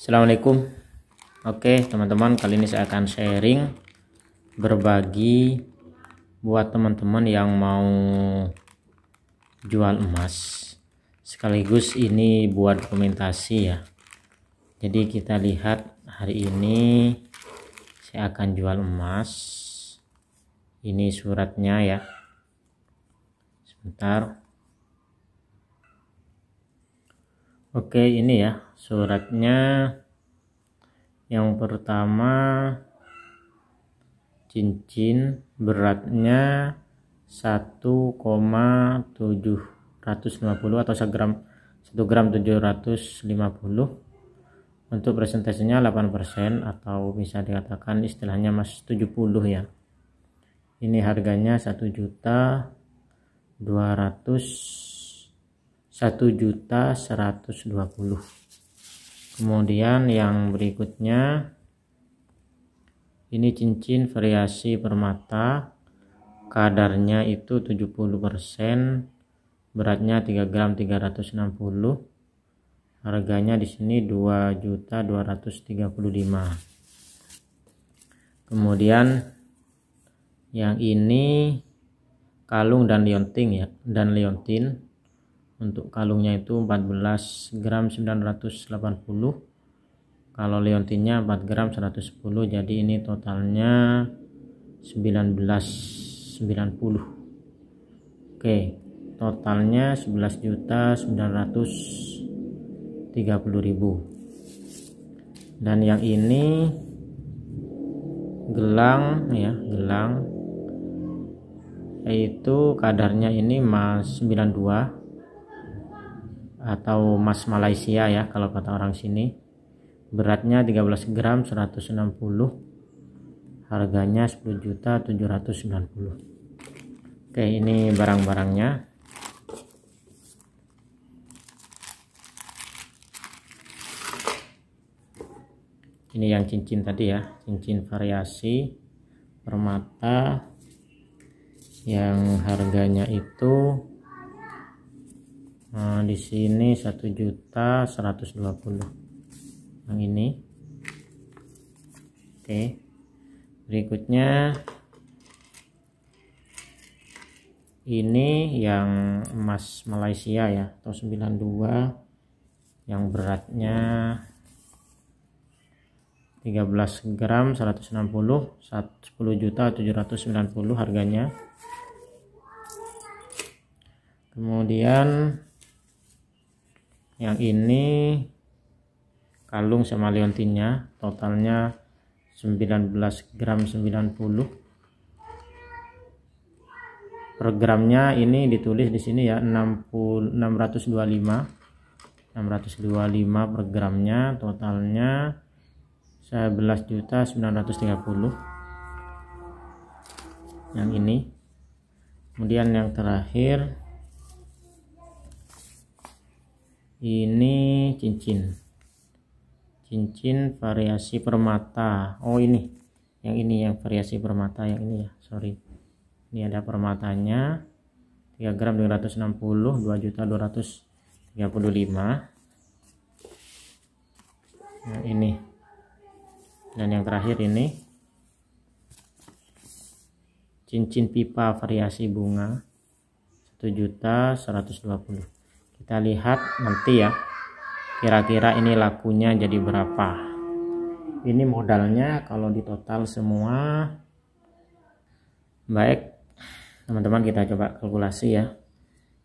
Assalamualaikum Oke teman-teman kali ini saya akan sharing berbagi buat teman-teman yang mau jual emas sekaligus ini buat dokumentasi ya jadi kita lihat hari ini saya akan jual emas ini suratnya ya sebentar Oke, ini ya suratnya. Yang pertama cincin beratnya 1,750 atau 1 gram 1 gram 750 untuk presentasinya 8% atau bisa dikatakan istilahnya mas 70 ya ini harganya 1 juta 200 juta 1.120 kemudian yang berikutnya ini cincin variasi permata kadarnya itu 70% beratnya 3 gram 360 harganya di sini 2.235 kemudian yang ini kalung dan liontin ya dan liontin untuk kalungnya itu 14 gram 980 kalau leontinnya 4 gram 110 jadi ini totalnya 1990 oke totalnya 11 juta 930 ribu dan yang ini gelang ya gelang itu kadarnya ini mas 92 atau mas Malaysia ya kalau kata orang sini beratnya 13 gram 160 harganya 10 juta 790 oke ini barang-barangnya ini yang cincin tadi ya cincin variasi permata yang harganya itu nah, di sini 1 juta 120. yang ini oke berikutnya ini yang emas Malaysia ya atau 92 yang beratnya 13 gram 160 10 juta 790 harganya kemudian yang ini kalung sama leontinnya totalnya 19 gram 90 per gramnya ini ditulis di sini ya 60 625 625 per gramnya totalnya 11 juta 930 yang ini kemudian yang terakhir ini cincin cincin variasi permata oh ini yang ini yang variasi permata yang ini ya sorry ini ada permatanya 3 gram 260 2 juta 235 nah ini dan yang terakhir ini cincin pipa variasi bunga 1 juta 120 kita lihat nanti ya kira-kira ini lakunya jadi berapa ini modalnya kalau di total semua baik teman-teman kita coba kalkulasi ya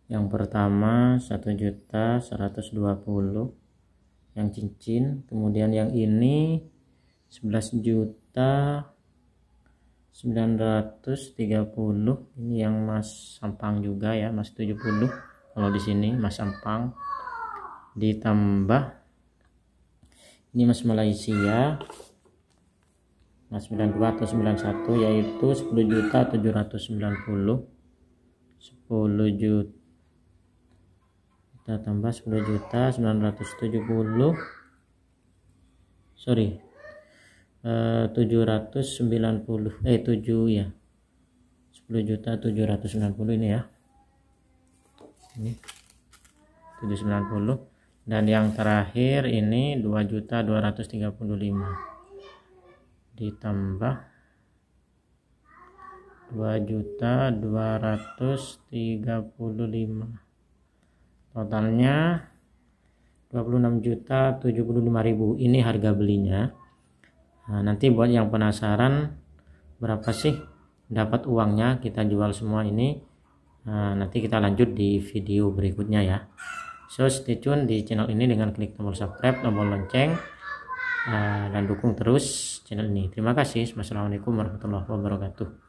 yang pertama 1 juta 120 yang cincin kemudian yang ini 11 juta 930 ini yang mas sampang juga ya mas 70 kalau di sini Mas Empang ditambah ini Mas Malaysia Mas 92 atau 91 yaitu 10 juta 790 10 juta kita tambah 10 juta 970 sorry 790 eh 7 eh, ya 10 juta 790 ini ya ini 790 dan yang terakhir ini 2.235 ditambah 2.235 totalnya 26.075.000 ini harga belinya nah, nanti buat yang penasaran berapa sih dapat uangnya kita jual semua ini Eh, nanti kita lanjut di video berikutnya ya. So stay tune di channel ini dengan klik tombol subscribe, tombol lonceng, eh, dan dukung terus channel ini. Terima kasih. Wassalamualaikum warahmatullahi wabarakatuh.